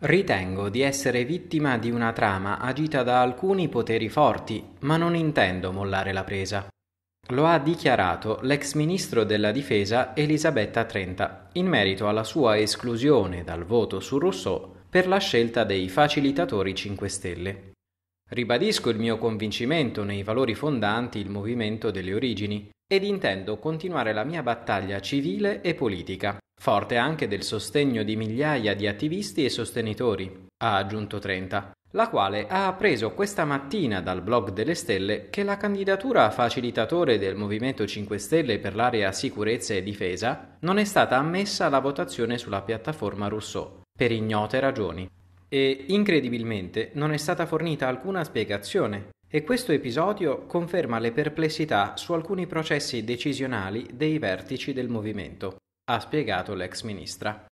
Ritengo di essere vittima di una trama agita da alcuni poteri forti, ma non intendo mollare la presa. Lo ha dichiarato l'ex ministro della difesa Elisabetta Trenta in merito alla sua esclusione dal voto su Rousseau per la scelta dei facilitatori 5 Stelle. Ribadisco il mio convincimento nei valori fondanti il movimento delle origini ed intendo continuare la mia battaglia civile e politica forte anche del sostegno di migliaia di attivisti e sostenitori, ha aggiunto Trenta, la quale ha appreso questa mattina dal blog delle Stelle che la candidatura a facilitatore del Movimento 5 Stelle per l'area sicurezza e difesa non è stata ammessa alla votazione sulla piattaforma Rousseau, per ignote ragioni. E incredibilmente non è stata fornita alcuna spiegazione, e questo episodio conferma le perplessità su alcuni processi decisionali dei vertici del movimento ha spiegato l'ex ministra.